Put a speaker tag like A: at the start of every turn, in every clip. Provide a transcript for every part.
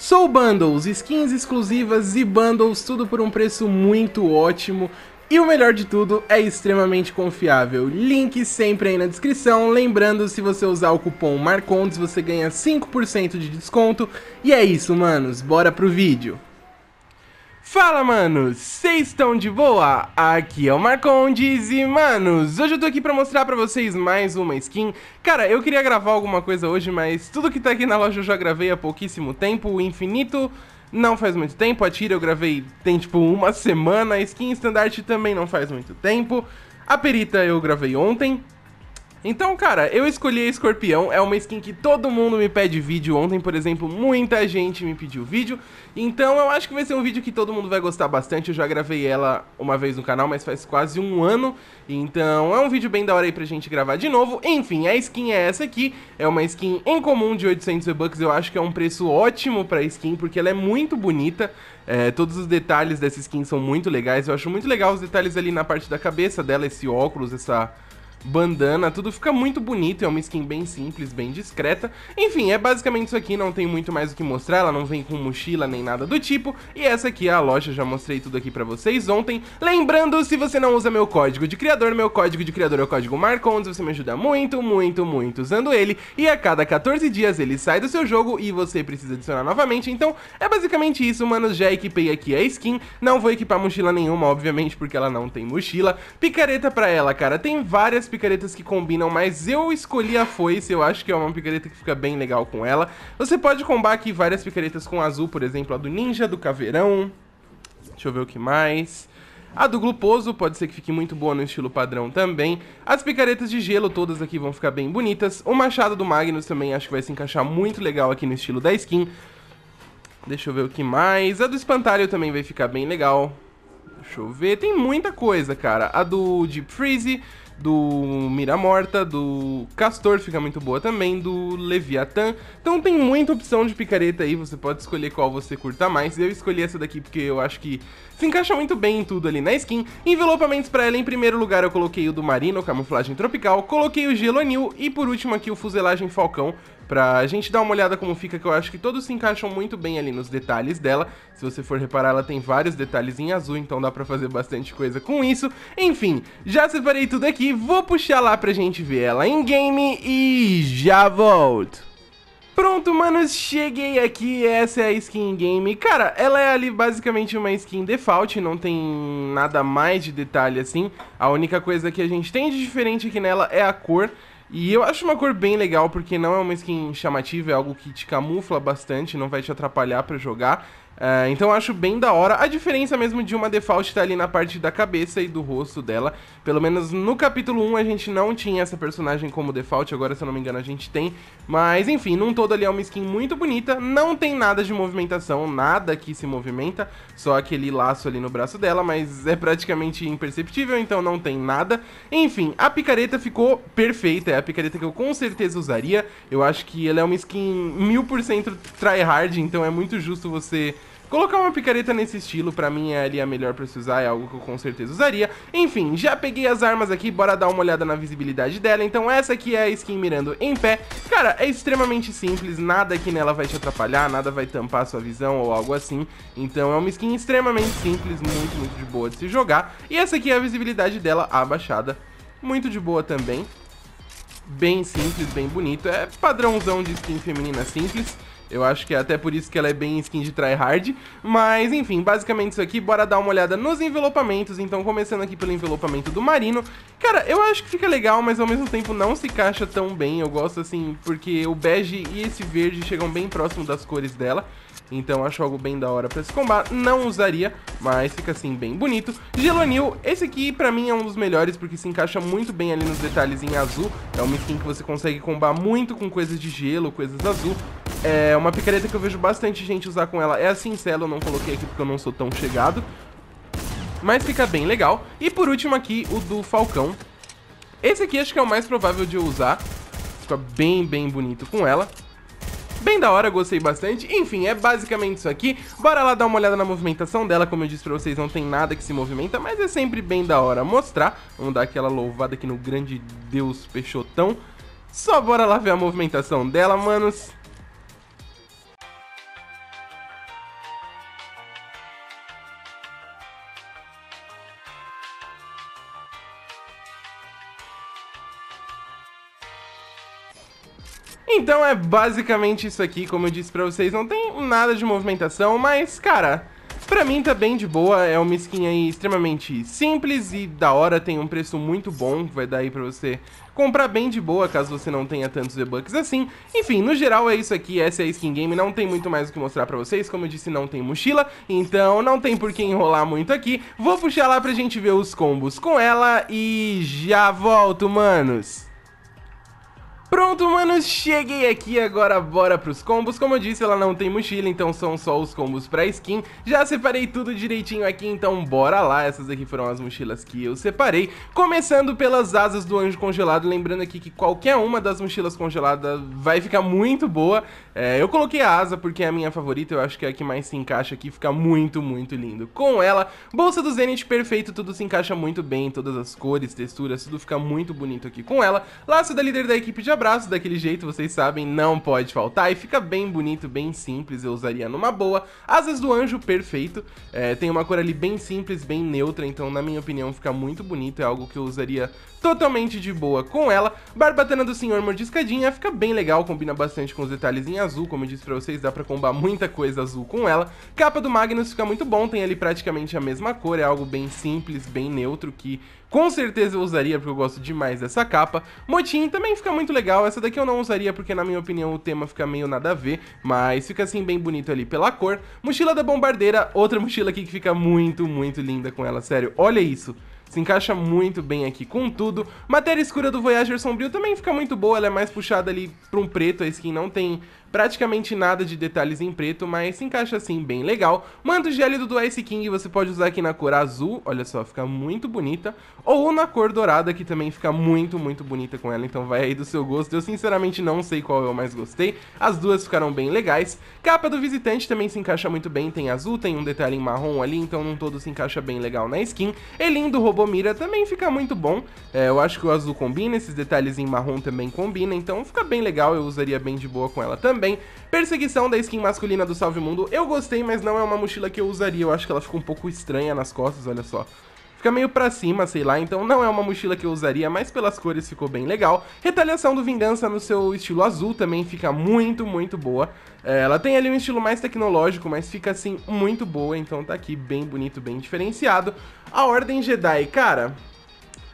A: Sou Bundles, skins exclusivas e bundles, tudo por um preço muito ótimo. E o melhor de tudo, é extremamente confiável. Link sempre aí na descrição. Lembrando, se você usar o cupom MARCONDES, você ganha 5% de desconto. E é isso, manos. Bora pro vídeo. Fala, manos! Vocês estão de boa? Aqui é o Marcondes e, manos, hoje eu tô aqui pra mostrar pra vocês mais uma skin. Cara, eu queria gravar alguma coisa hoje, mas tudo que tá aqui na loja eu já gravei há pouquíssimo tempo, o infinito... Não faz muito tempo, a tira eu gravei tem tipo uma semana, a skin standard também não faz muito tempo, a perita eu gravei ontem, então, cara, eu escolhi escorpião, é uma skin que todo mundo me pede vídeo. Ontem, por exemplo, muita gente me pediu vídeo. Então eu acho que vai ser um vídeo que todo mundo vai gostar bastante. Eu já gravei ela uma vez no canal, mas faz quase um ano. Então é um vídeo bem da hora aí pra gente gravar de novo. Enfim, a skin é essa aqui. É uma skin em comum de 800 V-Bucks. Eu acho que é um preço ótimo pra skin, porque ela é muito bonita. É, todos os detalhes dessa skin são muito legais. Eu acho muito legal os detalhes ali na parte da cabeça dela, esse óculos, essa bandana, tudo fica muito bonito, é uma skin bem simples, bem discreta. Enfim, é basicamente isso aqui, não tem muito mais o que mostrar, ela não vem com mochila nem nada do tipo. E essa aqui é a loja, já mostrei tudo aqui pra vocês ontem. Lembrando, se você não usa meu código de criador, meu código de criador é o código Marcondes, você me ajuda muito, muito, muito usando ele. E a cada 14 dias ele sai do seu jogo e você precisa adicionar novamente. Então, é basicamente isso, mano, já equipei aqui a skin. Não vou equipar mochila nenhuma, obviamente, porque ela não tem mochila. Picareta pra ela, cara, tem várias picaretas que combinam, mas eu escolhi a foice, eu acho que é uma picareta que fica bem legal com ela. Você pode combar aqui várias picaretas com azul, por exemplo, a do ninja, do caveirão. Deixa eu ver o que mais. A do gluposo pode ser que fique muito boa no estilo padrão também. As picaretas de gelo todas aqui vão ficar bem bonitas. O machado do Magnus também acho que vai se encaixar muito legal aqui no estilo da skin. Deixa eu ver o que mais. A do espantalho também vai ficar bem legal. Deixa eu ver. Tem muita coisa, cara. A do Deep Freeze do Mira Morta, do Castor fica muito boa também, do Leviathan. Então tem muita opção de picareta aí, você pode escolher qual você curta mais. Eu escolhi essa daqui porque eu acho que se encaixa muito bem em tudo ali na skin. Envelopamentos para ela, em primeiro lugar eu coloquei o do Marino, Camuflagem Tropical, coloquei o Gelonil e por último aqui o Fuselagem Falcão, pra gente dar uma olhada como fica, que eu acho que todos se encaixam muito bem ali nos detalhes dela. Se você for reparar, ela tem vários detalhes em azul, então dá pra fazer bastante coisa com isso. Enfim, já separei tudo aqui, vou puxar lá pra gente ver ela em game e já volto! Pronto, manos, cheguei aqui, essa é a skin game. Cara, ela é ali basicamente uma skin default, não tem nada mais de detalhe assim. A única coisa que a gente tem de diferente aqui nela é a cor. E eu acho uma cor bem legal, porque não é uma skin chamativa, é algo que te camufla bastante, não vai te atrapalhar para jogar. Ah, então eu acho bem da hora. A diferença mesmo de uma default tá ali na parte da cabeça e do rosto dela. Pelo menos no capítulo 1 a gente não tinha essa personagem como default, agora se eu não me engano a gente tem. Mas enfim, num todo ali é uma skin muito bonita, não tem nada de movimentação, nada que se movimenta, só aquele laço ali no braço dela, mas é praticamente imperceptível, então não tem nada. Enfim, a picareta ficou perfeita, é a picareta que eu com certeza usaria. Eu acho que ela é uma skin mil por cento tryhard, então é muito justo você Colocar uma picareta nesse estilo, pra mim, é ali a melhor pra se usar, é algo que eu com certeza usaria. Enfim, já peguei as armas aqui, bora dar uma olhada na visibilidade dela. Então essa aqui é a skin mirando em pé. Cara, é extremamente simples, nada aqui nela vai te atrapalhar, nada vai tampar sua visão ou algo assim. Então é uma skin extremamente simples, muito, muito de boa de se jogar. E essa aqui é a visibilidade dela abaixada, muito de boa também. Bem simples, bem bonito, é padrãozão de skin feminina simples. Eu acho que é até por isso que ela é bem skin de tryhard. Mas, enfim, basicamente isso aqui. Bora dar uma olhada nos envelopamentos. Então, começando aqui pelo envelopamento do Marino. Cara, eu acho que fica legal, mas ao mesmo tempo não se encaixa tão bem. Eu gosto, assim, porque o bege e esse verde chegam bem próximo das cores dela. Então acho algo bem da hora pra esse combate. Não usaria, mas fica assim bem bonito. Gelonil, esse aqui pra mim é um dos melhores porque se encaixa muito bem ali nos detalhes em azul. É uma skin que você consegue combar muito com coisas de gelo, coisas azul. É uma picareta que eu vejo bastante gente usar com ela é a assim, Cincelo, eu não coloquei aqui porque eu não sou tão chegado. Mas fica bem legal. E por último aqui, o do Falcão. Esse aqui acho que é o mais provável de eu usar. Fica bem, bem bonito com ela. Bem da hora, gostei bastante. Enfim, é basicamente isso aqui. Bora lá dar uma olhada na movimentação dela. Como eu disse pra vocês, não tem nada que se movimenta, mas é sempre bem da hora mostrar. Vamos dar aquela louvada aqui no grande Deus Peixotão. Só bora lá ver a movimentação dela, manos. Então é basicamente isso aqui, como eu disse pra vocês, não tem nada de movimentação, mas, cara, pra mim tá bem de boa, é uma skin aí extremamente simples e da hora, tem um preço muito bom, vai dar aí pra você comprar bem de boa, caso você não tenha tantos V-Bucks assim. Enfim, no geral é isso aqui, essa é a Skin Game, não tem muito mais o que mostrar pra vocês, como eu disse, não tem mochila, então não tem por que enrolar muito aqui. Vou puxar lá pra gente ver os combos com ela e já volto, manos! Pronto, mano, cheguei aqui, agora bora pros combos. Como eu disse, ela não tem mochila, então são só os combos pra skin. Já separei tudo direitinho aqui, então bora lá. Essas aqui foram as mochilas que eu separei. Começando pelas asas do anjo congelado, lembrando aqui que qualquer uma das mochilas congeladas vai ficar muito boa. É, eu coloquei a asa porque é a minha favorita, eu acho que é a que mais se encaixa aqui, fica muito, muito lindo. Com ela, bolsa do Zenith perfeito, tudo se encaixa muito bem, todas as cores, texturas, tudo fica muito bonito aqui com ela. Laço da líder da equipe de abraço daquele jeito, vocês sabem, não pode faltar. E fica bem bonito, bem simples, eu usaria numa boa. Asas do anjo, perfeito. É, tem uma cor ali bem simples, bem neutra, então na minha opinião fica muito bonito. É algo que eu usaria totalmente de boa com ela. Barbatana do Senhor Mordiscadinha fica bem legal, combina bastante com os detalhes em azul, como eu disse pra vocês, dá pra combar muita coisa azul com ela. Capa do Magnus fica muito bom, tem ali praticamente a mesma cor, é algo bem simples, bem neutro, que com certeza eu usaria porque eu gosto demais dessa capa. Motim também fica muito legal legal. Essa daqui eu não usaria porque, na minha opinião, o tema fica meio nada a ver, mas fica assim bem bonito ali pela cor. Mochila da Bombardeira, outra mochila aqui que fica muito, muito linda com ela, sério. Olha isso se encaixa muito bem aqui. com tudo. matéria escura do Voyager Sombrio também fica muito boa, ela é mais puxada ali para um preto, a skin não tem praticamente nada de detalhes em preto, mas se encaixa assim bem legal. Manto gélido do Ice King você pode usar aqui na cor azul, olha só, fica muito bonita, ou na cor dourada, que também fica muito, muito bonita com ela, então vai aí do seu gosto. Eu sinceramente não sei qual eu mais gostei, as duas ficaram bem legais. Capa do Visitante também se encaixa muito bem, tem azul, tem um detalhe em marrom ali, então num todo se encaixa bem legal na skin. lindo Robô Bobomira também fica muito bom. É, eu acho que o azul combina, esses detalhes em marrom também combina, então fica bem legal, eu usaria bem de boa com ela também. Perseguição da skin masculina do Salve Mundo, eu gostei, mas não é uma mochila que eu usaria, eu acho que ela ficou um pouco estranha nas costas, olha só. Fica meio pra cima, sei lá, então não é uma mochila que eu usaria, mas pelas cores ficou bem legal. Retaliação do Vingança no seu estilo azul também fica muito, muito boa. É, ela tem ali um estilo mais tecnológico, mas fica assim muito boa, então tá aqui bem bonito, bem diferenciado. A Ordem Jedi, cara,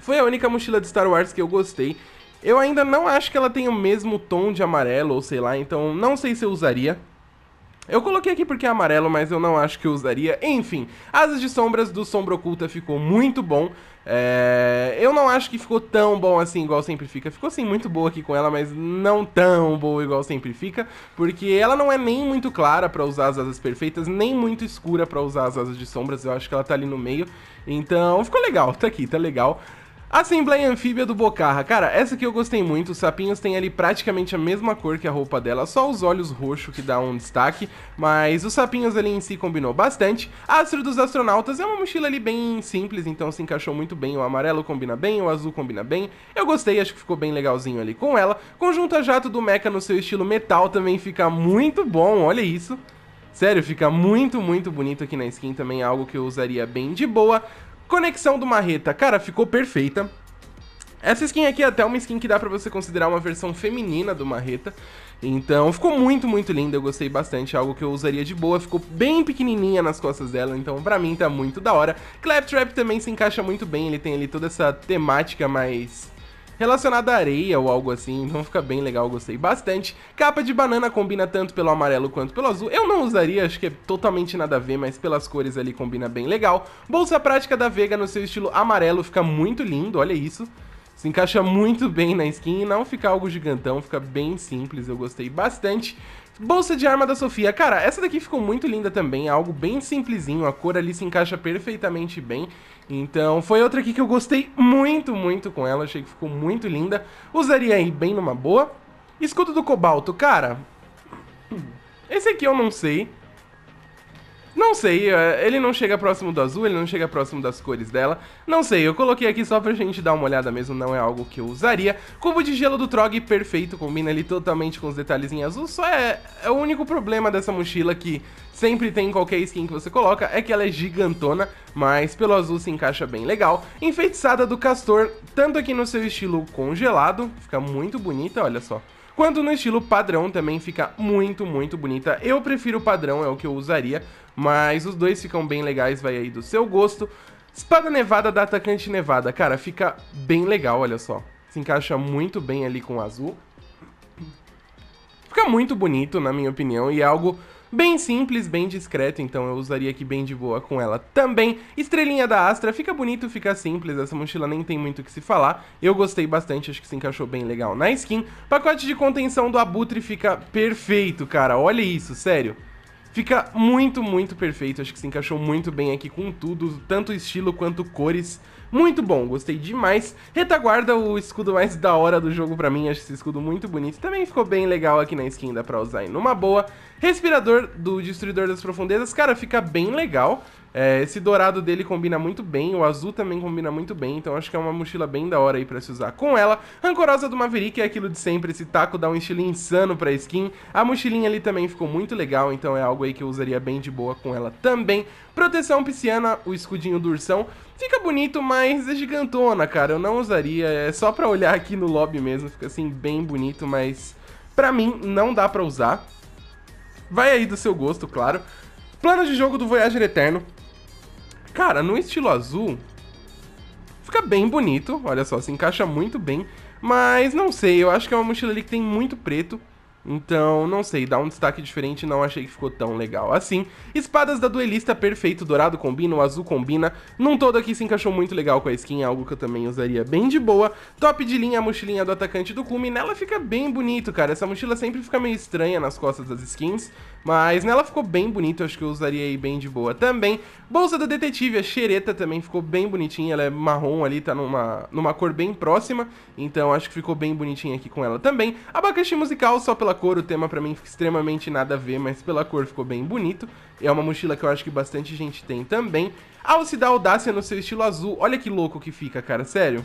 A: foi a única mochila de Star Wars que eu gostei. Eu ainda não acho que ela tem o mesmo tom de amarelo, ou sei lá, então não sei se eu usaria. Eu coloquei aqui porque é amarelo, mas eu não acho que eu usaria. Enfim, Asas de Sombras do Sombra Oculta ficou muito bom. É... Eu não acho que ficou tão bom assim igual sempre fica. Ficou sim muito boa aqui com ela, mas não tão boa igual sempre fica, porque ela não é nem muito clara para usar as asas perfeitas, nem muito escura para usar as asas de sombras. Eu acho que ela tá ali no meio. Então, ficou legal, tá aqui, tá legal. Assembleia Anfíbia do Bocarra. Cara, essa aqui eu gostei muito. Os sapinhos têm ali praticamente a mesma cor que a roupa dela, só os olhos roxo que dá um destaque, mas os sapinhos ali em si combinou bastante. Astro dos Astronautas é uma mochila ali bem simples, então se encaixou muito bem. O amarelo combina bem, o azul combina bem. Eu gostei, acho que ficou bem legalzinho ali com ela. Conjunta Jato do Mecha no seu estilo metal também fica muito bom, olha isso. Sério, fica muito, muito bonito aqui na skin também, é algo que eu usaria bem de boa. Conexão do Marreta, cara, ficou perfeita. Essa skin aqui é até uma skin que dá pra você considerar uma versão feminina do Marreta. Então ficou muito, muito linda, eu gostei bastante, é algo que eu usaria de boa, ficou bem pequenininha nas costas dela, então pra mim tá muito da hora. Claptrap também se encaixa muito bem, ele tem ali toda essa temática mais relacionada à areia ou algo assim, então fica bem legal, gostei bastante. Capa de banana combina tanto pelo amarelo quanto pelo azul, eu não usaria, acho que é totalmente nada a ver, mas pelas cores ali combina bem legal. Bolsa prática da Vega no seu estilo amarelo fica muito lindo, olha isso. Se encaixa muito bem na skin, não fica algo gigantão, fica bem simples, eu gostei bastante. Bolsa de arma da Sofia. Cara, essa daqui ficou muito linda também, algo bem simplesinho, a cor ali se encaixa perfeitamente bem. Então, foi outra aqui que eu gostei muito, muito com ela, achei que ficou muito linda. Usaria aí bem numa boa. Escudo do cobalto, cara... Esse aqui eu não sei. Não sei, é, ele não chega próximo do azul, ele não chega próximo das cores dela. Não sei, eu coloquei aqui só pra gente dar uma olhada mesmo, não é algo que eu usaria. Cubo de gelo do Trog, perfeito, combina ele totalmente com os detalhes em azul. Só é, é o único problema dessa mochila que sempre tem em qualquer skin que você coloca, é que ela é gigantona, mas pelo azul se encaixa bem legal. Enfeitiçada do Castor, tanto aqui no seu estilo congelado, fica muito bonita, olha só quanto no estilo padrão também fica muito, muito bonita. Eu prefiro o padrão, é o que eu usaria, mas os dois ficam bem legais, vai aí do seu gosto. Espada Nevada da Atacante Nevada, cara, fica bem legal, olha só. Se encaixa muito bem ali com o azul. Fica muito bonito, na minha opinião, e é algo bem simples, bem discreto, então eu usaria aqui bem de boa com ela também. Estrelinha da Astra, fica bonito, fica simples, essa mochila nem tem muito o que se falar. Eu gostei bastante, acho que se encaixou bem legal na skin. Pacote de contenção do Abutre fica perfeito, cara, olha isso, sério. Fica muito, muito perfeito, acho que se encaixou muito bem aqui com tudo, tanto estilo quanto cores. Muito bom, gostei demais. Retaguarda o escudo mais da hora do jogo pra mim, acho esse escudo muito bonito. Também ficou bem legal aqui na skin, dá pra usar em uma boa. Respirador do Destruidor das Profundezas, cara, fica bem legal. É, esse dourado dele combina muito bem, o azul também combina muito bem, então acho que é uma mochila bem da hora aí pra se usar com ela. Rancorosa do Maverick é aquilo de sempre, esse taco dá um estilo insano pra skin. A mochilinha ali também ficou muito legal, então é algo aí que eu usaria bem de boa com ela também. Proteção pisciana, o escudinho do ursão, fica bonito, mas é gigantona, cara, eu não usaria, é só pra olhar aqui no lobby mesmo, fica assim bem bonito, mas pra mim não dá pra usar. Vai aí do seu gosto, claro. Plano de jogo do Voyager Eterno, Cara, no estilo azul, fica bem bonito, olha só, se encaixa muito bem, mas não sei, eu acho que é uma mochila ali que tem muito preto, então, não sei, dá um destaque diferente, não achei que ficou tão legal assim. Espadas da Duelista, perfeito, dourado combina, o azul combina. Num todo aqui se encaixou muito legal com a skin, é algo que eu também usaria bem de boa. Top de linha, a mochilinha do atacante do Kumi, nela fica bem bonito, cara. Essa mochila sempre fica meio estranha nas costas das skins, mas nela ficou bem bonito, acho que eu usaria aí bem de boa também. Bolsa do detetive, a xereta também ficou bem bonitinha, ela é marrom ali, tá numa, numa cor bem próxima, então acho que ficou bem bonitinha aqui com ela também. Abacaxi musical, só pela cor, o tema pra mim extremamente nada a ver, mas pela cor ficou bem bonito. É uma mochila que eu acho que bastante gente tem também. Alce da Audácia no seu estilo azul, olha que louco que fica, cara, sério.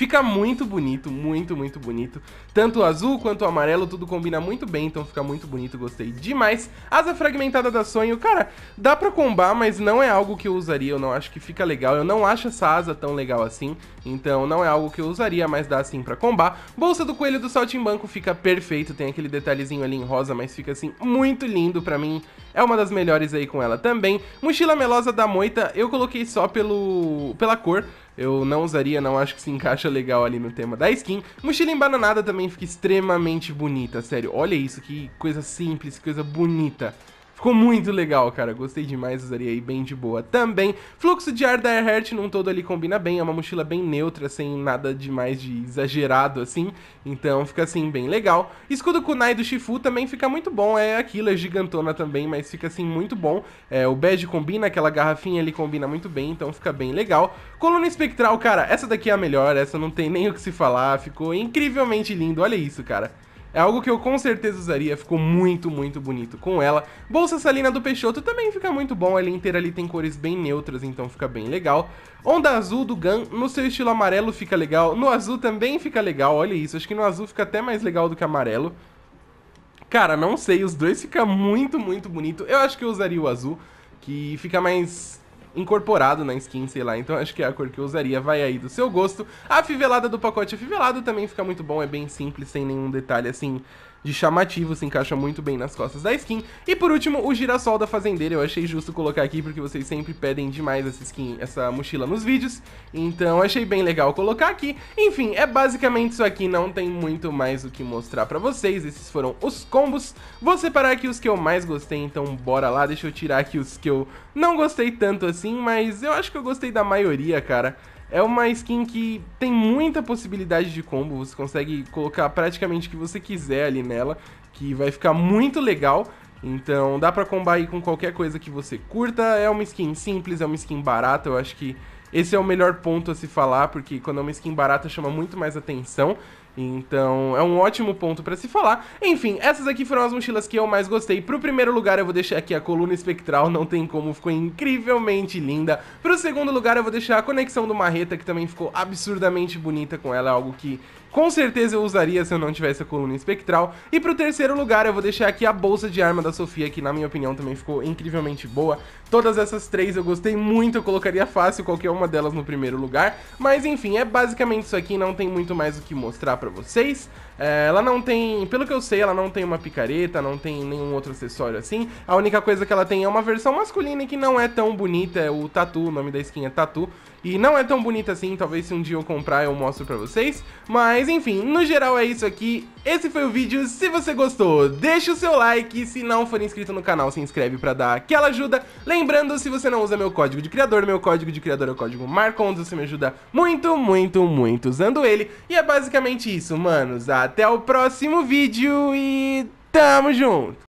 A: Fica muito bonito, muito, muito bonito. Tanto o azul quanto o amarelo, tudo combina muito bem, então fica muito bonito, gostei demais. Asa fragmentada da Sonho, cara, dá pra combar, mas não é algo que eu usaria, eu não acho que fica legal. Eu não acho essa asa tão legal assim, então não é algo que eu usaria, mas dá sim pra combar. Bolsa do coelho do saltimbanco fica perfeito, tem aquele detalhezinho ali em rosa, mas fica assim muito lindo pra mim. É uma das melhores aí com ela também. Mochila melosa da moita, eu coloquei só pelo pela cor, eu não usaria, não acho que se encaixa legal ali no tema da skin. Mochila embananada também fica extremamente bonita, sério. Olha isso, que coisa simples, que coisa bonita. Ficou muito legal, cara. Gostei demais, usaria aí bem de boa também. Fluxo de ar da Airheart num todo ali combina bem, é uma mochila bem neutra, sem nada demais de exagerado assim. Então fica assim bem legal. Escudo Kunai do Shifu também fica muito bom, é aquilo, é gigantona também, mas fica assim muito bom. É, o bege combina, aquela garrafinha ali combina muito bem, então fica bem legal. Coluna espectral, cara, essa daqui é a melhor, essa não tem nem o que se falar, ficou incrivelmente lindo, olha isso, cara. É algo que eu com certeza usaria, ficou muito, muito bonito com ela. Bolsa salina do Peixoto também fica muito bom, ela inteira ali tem cores bem neutras, então fica bem legal. Onda azul do Gun, no seu estilo amarelo fica legal, no azul também fica legal, olha isso, acho que no azul fica até mais legal do que amarelo. Cara, não sei, os dois ficam muito, muito bonito. Eu acho que eu usaria o azul, que fica mais incorporado na skin, sei lá. Então acho que é a cor que eu usaria vai aí do seu gosto. A fivelada do pacote afivelado também fica muito bom, é bem simples, sem nenhum detalhe assim de chamativo, se encaixa muito bem nas costas da skin. E por último, o girassol da fazendeira, eu achei justo colocar aqui porque vocês sempre pedem demais essa skin, essa mochila nos vídeos, então achei bem legal colocar aqui. Enfim, é basicamente isso aqui, não tem muito mais o que mostrar pra vocês, esses foram os combos. Vou separar aqui os que eu mais gostei, então bora lá, deixa eu tirar aqui os que eu não gostei tanto assim, mas eu acho que eu gostei da maioria, cara. É uma skin que tem muita possibilidade de combo, você consegue colocar praticamente o que você quiser ali nela, que vai ficar muito legal. Então dá pra combar aí com qualquer coisa que você curta. É uma skin simples, é uma skin barata, eu acho que esse é o melhor ponto a se falar, porque quando é uma skin barata chama muito mais atenção. Então, é um ótimo ponto para se falar. Enfim, essas aqui foram as mochilas que eu mais gostei. Pro primeiro lugar, eu vou deixar aqui a coluna espectral, não tem como, ficou incrivelmente linda. Pro segundo lugar, eu vou deixar a conexão do Marreta, que também ficou absurdamente bonita com ela, algo que com certeza eu usaria se eu não tivesse a coluna espectral. E pro terceiro lugar eu vou deixar aqui a bolsa de arma da Sofia, que na minha opinião também ficou incrivelmente boa. Todas essas três eu gostei muito, eu colocaria fácil qualquer uma delas no primeiro lugar. Mas enfim, é basicamente isso aqui, não tem muito mais o que mostrar pra vocês. É, ela não tem, pelo que eu sei, ela não tem uma picareta, não tem nenhum outro acessório assim. A única coisa que ela tem é uma versão masculina que não é tão bonita, é o Tatu, o nome da skin é Tatu. E não é tão bonita assim, talvez se um dia eu comprar eu mostro pra vocês. Mas enfim, no geral é isso aqui. Esse foi o vídeo. Se você gostou, deixa o seu like. Se não for inscrito no canal, se inscreve pra dar aquela ajuda. Lembrando, se você não usa meu código de criador, meu código de criador é o código Marcondes. Você me ajuda muito, muito, muito usando ele. E é basicamente isso, manos. Até até o próximo vídeo e tamo junto!